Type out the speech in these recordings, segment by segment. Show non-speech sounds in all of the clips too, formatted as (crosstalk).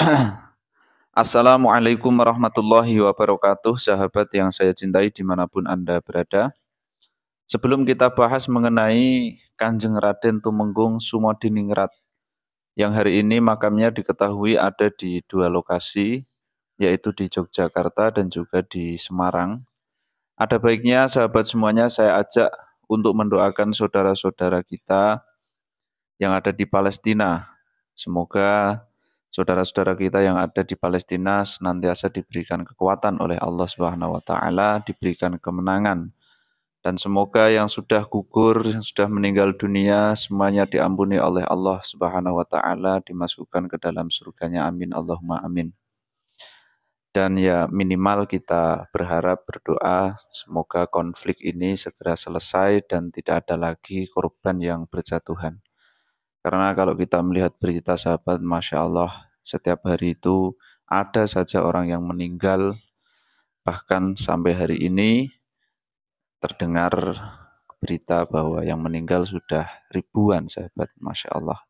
(clears throat) Assalamualaikum warahmatullahi wabarakatuh, sahabat yang saya cintai dimanapun Anda berada. Sebelum kita bahas mengenai Kanjeng Raden Tumenggung Sumodiningrat, yang hari ini makamnya diketahui ada di dua lokasi, yaitu di Yogyakarta dan juga di Semarang. Ada baiknya sahabat semuanya saya ajak untuk mendoakan saudara-saudara kita yang ada di Palestina. Semoga Saudara-saudara kita yang ada di Palestina senantiasa diberikan kekuatan oleh Allah Subhanahu wa taala, diberikan kemenangan. Dan semoga yang sudah gugur, yang sudah meninggal dunia semuanya diampuni oleh Allah Subhanahu wa taala, dimasukkan ke dalam surganya. Amin Allahumma amin. Dan ya minimal kita berharap berdoa semoga konflik ini segera selesai dan tidak ada lagi korban yang berjatuhan. Karena kalau kita melihat berita sahabat, masya Allah, setiap hari itu ada saja orang yang meninggal, bahkan sampai hari ini terdengar berita bahwa yang meninggal sudah ribuan sahabat, masya Allah.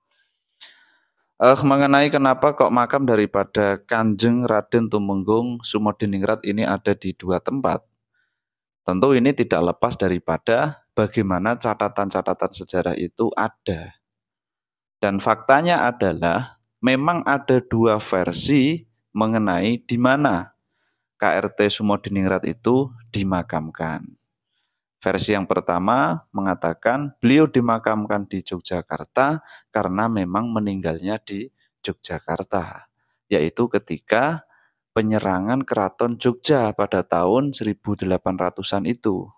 Uh, mengenai kenapa kok makam daripada Kanjeng Raden Tumenggung Sumodiningrat ini ada di dua tempat. Tentu ini tidak lepas daripada bagaimana catatan-catatan sejarah itu ada. Dan faktanya adalah memang ada dua versi mengenai di mana KRT Sumodiningrat itu dimakamkan. Versi yang pertama mengatakan beliau dimakamkan di Yogyakarta karena memang meninggalnya di Yogyakarta, yaitu ketika penyerangan keraton Jogja pada tahun 1800-an itu.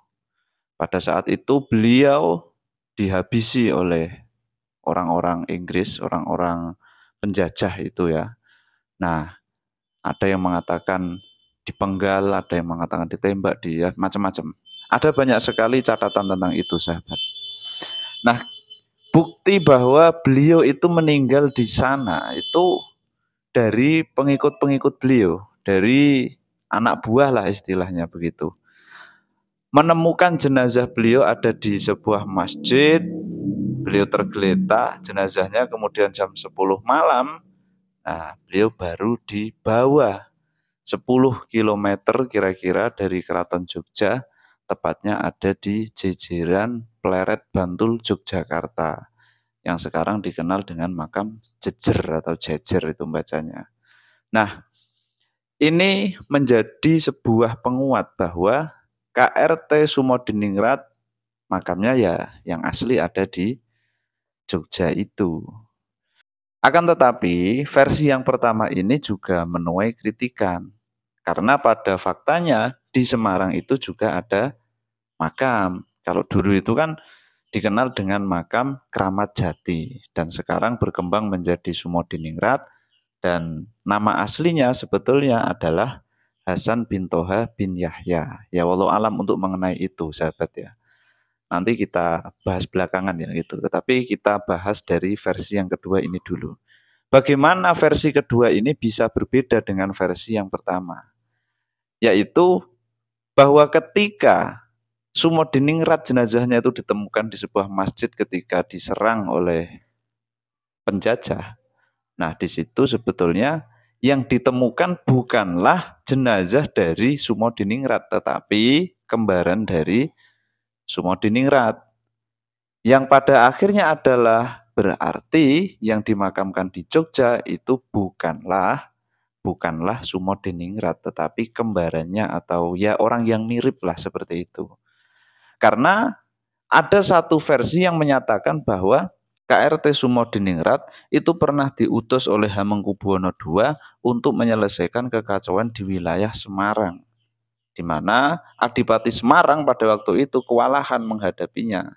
Pada saat itu beliau dihabisi oleh orang-orang Inggris, orang-orang penjajah itu ya. Nah, ada yang mengatakan dipenggal, ada yang mengatakan ditembak, dia macam-macam. Ada banyak sekali catatan tentang itu, sahabat. Nah, bukti bahwa beliau itu meninggal di sana itu dari pengikut-pengikut beliau, dari anak buah lah istilahnya begitu. Menemukan jenazah beliau ada di sebuah masjid beliau tergeletak, jenazahnya kemudian jam 10 malam, nah beliau baru dibawa 10 km kira-kira dari Keraton Jogja, tepatnya ada di jejeran Pleret Bantul Yogyakarta yang sekarang dikenal dengan makam jejer atau jejer itu bacanya. Nah, ini menjadi sebuah penguat bahwa KRT Sumodiningrat makamnya ya yang asli ada di Jogja itu. Akan tetapi, versi yang pertama ini juga menuai kritikan. Karena pada faktanya di Semarang itu juga ada makam. Kalau dulu itu kan dikenal dengan makam Keramat Jati dan sekarang berkembang menjadi Sumodiningrat dan nama aslinya sebetulnya adalah Hasan bin Toha bin Yahya. Ya walau alam untuk mengenai itu sahabat ya nanti kita bahas belakangan ya gitu. Tetapi kita bahas dari versi yang kedua ini dulu. Bagaimana versi kedua ini bisa berbeda dengan versi yang pertama? Yaitu bahwa ketika Sumodiningrat jenazahnya itu ditemukan di sebuah masjid ketika diserang oleh penjajah. Nah, di situ sebetulnya yang ditemukan bukanlah jenazah dari Sumodiningrat tetapi kembaran dari Sumo Sumodiningrat yang pada akhirnya adalah berarti yang dimakamkan di Jogja itu bukanlah bukanlah Sumodiningrat tetapi kembarannya atau ya orang yang mirip lah seperti itu. Karena ada satu versi yang menyatakan bahwa KRT Sumo Sumodiningrat itu pernah diutus oleh Hamengkubuwono II untuk menyelesaikan kekacauan di wilayah Semarang di mana Adipati Semarang pada waktu itu kewalahan menghadapinya.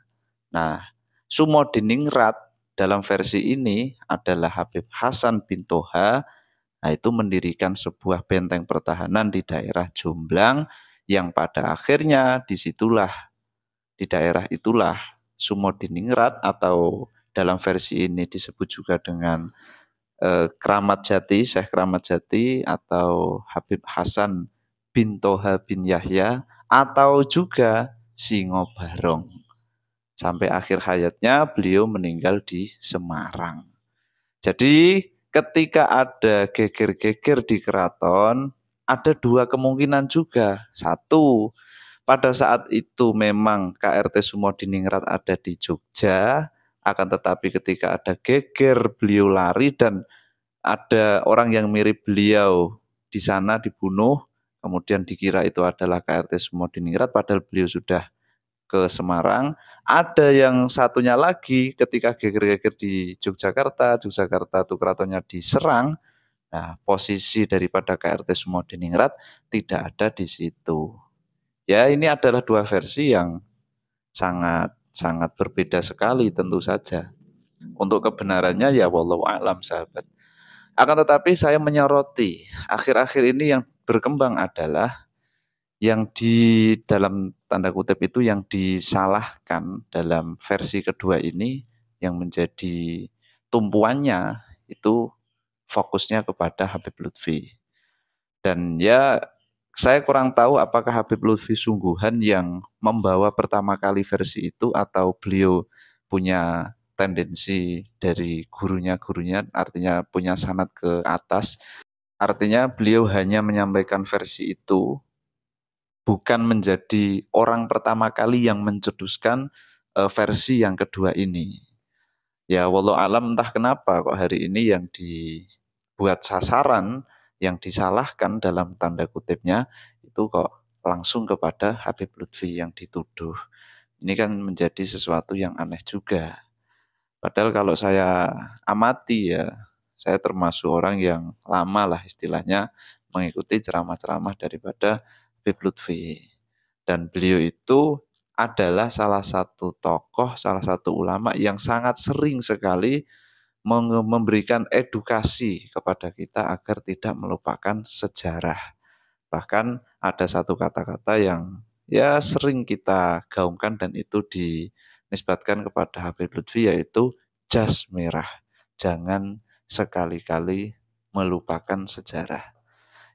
Nah, Sumo Diningrat dalam versi ini adalah Habib Hasan bin Toha, nah itu mendirikan sebuah benteng pertahanan di daerah Jomblang yang pada akhirnya disitulah di daerah itulah Sumo Diningrat atau dalam versi ini disebut juga dengan eh, Keramat Jati, Syekh Keramat Jati atau Habib Hasan bin Toha bin Yahya atau juga Singo Barong. Sampai akhir hayatnya beliau meninggal di Semarang. Jadi ketika ada geger-geger di keraton, ada dua kemungkinan juga. Satu, pada saat itu memang KRT Sumodiningrat ada di Jogja, akan tetapi ketika ada geger, beliau lari dan ada orang yang mirip beliau di sana dibunuh kemudian dikira itu adalah KRT semua Diningrat padahal beliau sudah ke Semarang. Ada yang satunya lagi ketika geger-geger di Yogyakarta, Yogyakarta itu keratonnya diserang. Nah, posisi daripada KRT Sumo Diningrat tidak ada di situ. Ya, ini adalah dua versi yang sangat sangat berbeda sekali tentu saja. Untuk kebenarannya ya wallahu alam sahabat. Akan tetapi saya menyoroti akhir-akhir ini yang berkembang adalah yang di dalam tanda kutip itu yang disalahkan dalam versi kedua ini yang menjadi tumpuannya itu fokusnya kepada Habib Lutfi. Dan ya saya kurang tahu apakah Habib Lutfi sungguhan yang membawa pertama kali versi itu atau beliau punya tendensi dari gurunya-gurunya artinya punya sanat ke atas Artinya beliau hanya menyampaikan versi itu, bukan menjadi orang pertama kali yang mencetuskan uh, eh, versi yang kedua ini. Ya, walau alam entah kenapa kok hari ini yang dibuat sasaran, yang disalahkan dalam tanda kutipnya itu kok langsung kepada Habib Lutfi yang dituduh. Ini kan menjadi sesuatu yang aneh juga. Padahal kalau saya amati ya, saya termasuk orang yang lama lah istilahnya mengikuti ceramah-ceramah daripada Habib Lutfi. Dan beliau itu adalah salah satu tokoh, salah satu ulama yang sangat sering sekali memberikan edukasi kepada kita agar tidak melupakan sejarah. Bahkan ada satu kata-kata yang ya sering kita gaungkan dan itu dinisbatkan kepada Habib Lutfi yaitu jas merah. Jangan sekali-kali melupakan sejarah.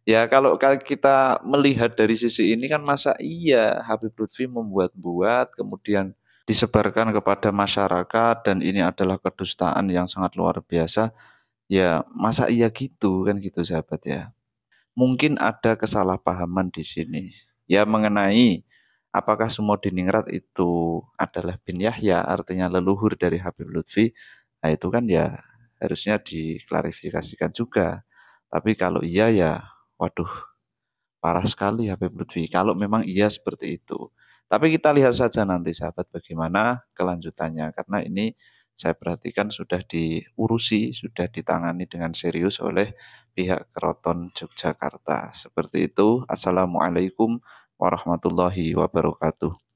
Ya kalau kita melihat dari sisi ini kan masa iya Habib Lutfi membuat-buat kemudian disebarkan kepada masyarakat dan ini adalah kedustaan yang sangat luar biasa. Ya masa iya gitu kan gitu sahabat ya. Mungkin ada kesalahpahaman di sini ya mengenai apakah semua diningrat itu adalah bin Yahya artinya leluhur dari Habib Lutfi. Nah itu kan ya harusnya diklarifikasikan juga. Tapi kalau iya ya, waduh, parah sekali Habib Lutfi. Kalau memang iya seperti itu. Tapi kita lihat saja nanti sahabat bagaimana kelanjutannya. Karena ini saya perhatikan sudah diurusi, sudah ditangani dengan serius oleh pihak Keraton Yogyakarta. Seperti itu. Assalamualaikum warahmatullahi wabarakatuh.